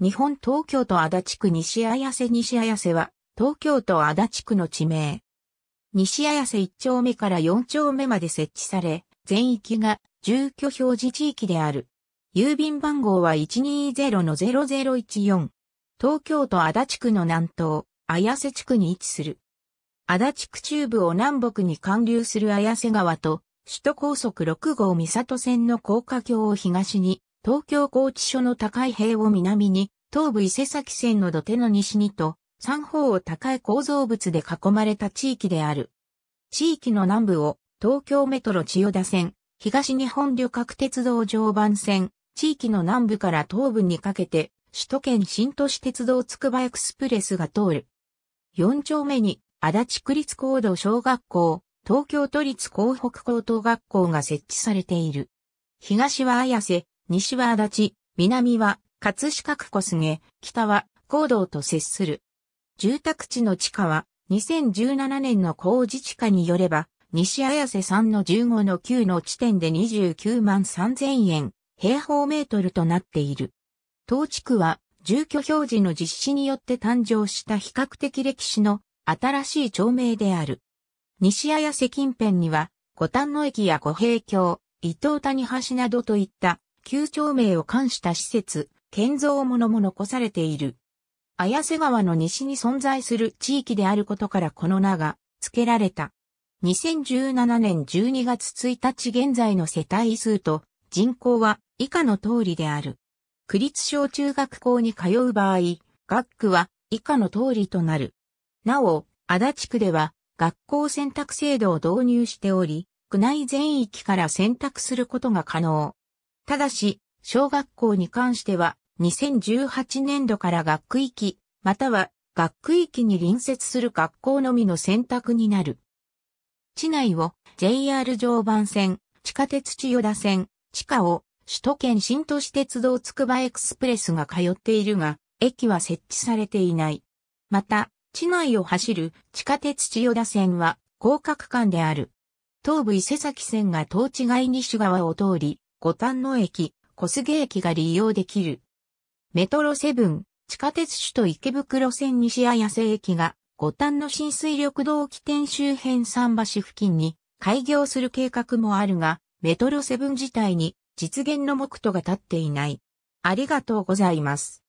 日本東京都足立区西綾瀬西綾瀬は、東京都足立区の地名。西綾瀬1丁目から4丁目まで設置され、全域が住居表示地域である。郵便番号は120-0014。東京都足立区の南東、綾瀬地区に位置する。足立区中部を南北に貫流する綾瀬川と、首都高速6号三里線の高架橋を東に、東京高知所の高い塀を南に、東武伊勢崎線の土手の西にと、三方を高い構造物で囲まれた地域である。地域の南部を東京メトロ千代田線、東日本旅客鉄道常磐線、地域の南部から東部にかけて、首都圏新都市鉄道つくばエクスプレスが通る。四丁目に、足立区立高度小学校、東京都立高北高等学校が設置されている。東は綾瀬、西は足立、南は葛飾区小菅、北は高道と接する。住宅地の地価は2017年の工自治下によれば、西綾瀬さんの15の9の地点で29万3000円、平方メートルとなっている。当地区は住居表示の実施によって誕生した比較的歴史の新しい町名である。西綾瀬近辺には、五丹野駅や五平橋、伊東谷橋などといった旧町名を冠した施設、建造物も残されている。綾瀬川の西に存在する地域であることからこの名が付けられた。2017年12月1日現在の世帯数と人口は以下の通りである。区立小中学校に通う場合、学区は以下の通りとなる。なお、足立区では学校選択制度を導入しており、区内全域から選択することが可能。ただし、小学校に関しては、2018年度から学区域、または学区域に隣接する学校のみの選択になる。地内を JR 常磐線、地下鉄千代田線、地下を首都圏新都市鉄道つくばエクスプレスが通っているが、駅は設置されていない。また、地内を走る地下鉄千代田線は、広角間である。東武伊勢崎線が東地外西側を通り、五反野駅、小菅駅が利用できる。メトロセブン、地下鉄首都池袋線西綾瀬駅が、五反野浸水緑道起点周辺桟橋付近に開業する計画もあるが、メトロセブン自体に実現の目途が立っていない。ありがとうございます。